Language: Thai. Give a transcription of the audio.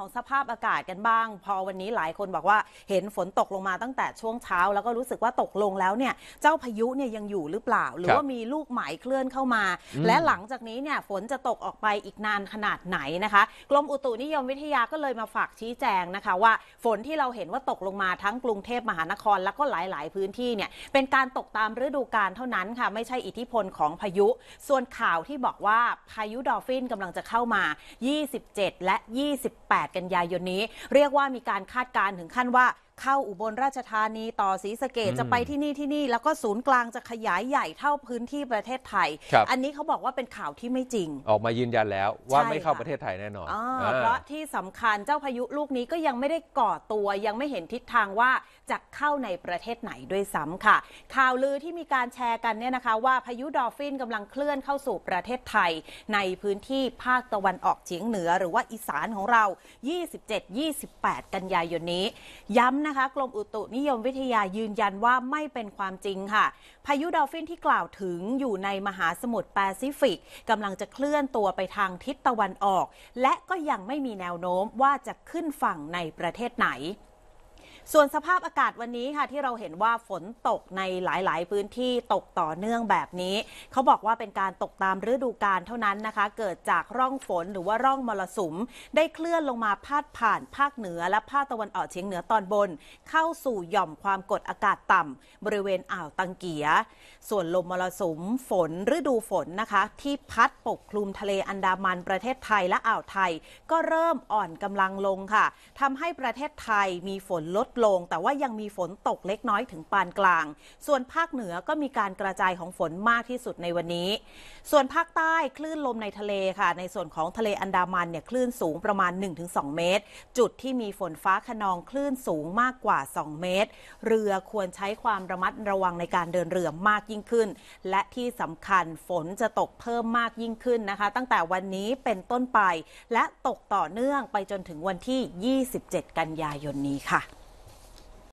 ของสภาพอากาศกันบ้าง พอวันนี้หลายคนบอกว่า เห็นฝนตกลงมาตั้งแต่ช่วงเช้าแล้วก็รู้สึกว่าตกลงแล้วเนี่ยเจ้าพายุเนี่ยยังอยู่หรือเปล่า หรือว่ามีลูกไหมเคลื่อนเข้ามา และหลังจากนี้เนี่ยฝนจะตกออกไปอีกนานขนาดไหนนะคะกรมอุตุนิยมวิทยาก็เลยมาฝากชี้แจงนะคะว่า ฝนที่เราเห็นว่าตกลงมาทั้งกรุงเทพมหานครแล้วก็หลาย ๆ พื้นที่เนี่ยเป็นการตกตามฤดูกาลเท่านั้นค่ะ ไม่ใช่อิทธิพลของพายุ ส่วนข่าวที่บอกว่าพายุดอฟฟินกำลังจะเข้ามา 27 และ 28 8กันยายนนี้เรียกว่ามีการคาดการณ์ถึงขั้นว่าเข้าอุบลราชธานีต่อศรีสะเกดจะไปที่นี่ที่นี่ แล้วก็ศูนย์กลางจะขยายใหญ่เท่าพื้นที่ประเทศไทย อันนี้เขาบอกว่าเป็นข่าวที่ไม่จริงออกมายืนยันแล้วว่าไม่เข้าประเทศไทยแน่นอนอเพราะที่สำคัญเจ้าพายุลูกนี้ก็ยังไม่ได้ก่อตัวยังไม่เห็นทิศทางว่าจะเข้าในประเทศไหนด้วยซ้ำค่ะ ข่าวลือที่มีการแชร์กันเนี่ยนะคะว่าพายุดอฟฟินกำลังเคลื่อนเข้าสู่ประเทศไทยในพื้นที่ภาคตะวันออกเฉียงเหนือ หรือว่าอีสานของเรา 27-28 กันยายนนี้ย้ำนะคะกรมอุตุนิยมวิทยายืนยันว่าไม่เป็นความจริงค่ะ พายุดอลฟินที่กล่าวถึงอยู่ในมหาสมุทรแปซิฟิกกำลังจะเคลื่อนตัวไปทางทิศตะวันออก และก็ยังไม่มีแนวโน้มว่าจะขึ้นฝั่งในประเทศไหนส่วนสภาพอากาศวันนี้ค่ะที่เราเห็นว่าฝนตกในหลาย ๆ พื้นที่ตกต่อเนื่องแบบนี้ เขาบอกว่าเป็นการตกตามฤดูกาลเท่านั้นนะคะ เกิดจากร่องฝนหรือว่าร่องมรสุมได้เคลื่อนลงมาพาดผ่าน ภาคเหนือและภาคตะวันออกเฉียงเหนือตอนบน เข้าสู่หย่อมความกดอากาศต่ำ บริเวณอ่าวตังเกียส่วนลมมรสุมฝนฤดูฝนนะคะ ที่พัดปกคลุมทะเลอันดามันประเทศไทยและอ่าวไทย ก็เริ่มอ่อนกำลังลงค่ะ ทำให้ประเทศไทยมีฝนลดลงแต่ว่ายังมีฝนตกเล็กน้อยถึงปานกลาง ส่วนภาคเหนือก็มีการกระจายของฝนมากที่สุดในวันนี้ ส่วนภาคใต้คลื่นลมในทะเลค่ะ ในส่วนของทะเลอันดามันเนี่ยคลื่นสูงประมาณ 1-2 เมตร จุดที่มีฝนฟ้าขนองคลื่นสูงมากกว่า 2 เมตร เรือควรใช้ความระมัดระวังในการเดินเรือมากยิ่งขึ้น และที่สำคัญฝนจะตกเพิ่มมากยิ่งขึ้นนะคะ ตั้งแต่วันนี้เป็นต้นไปและตกต่อเนื่องไปจนถึงวันที่ 27 กันยายนนี้ค่ะ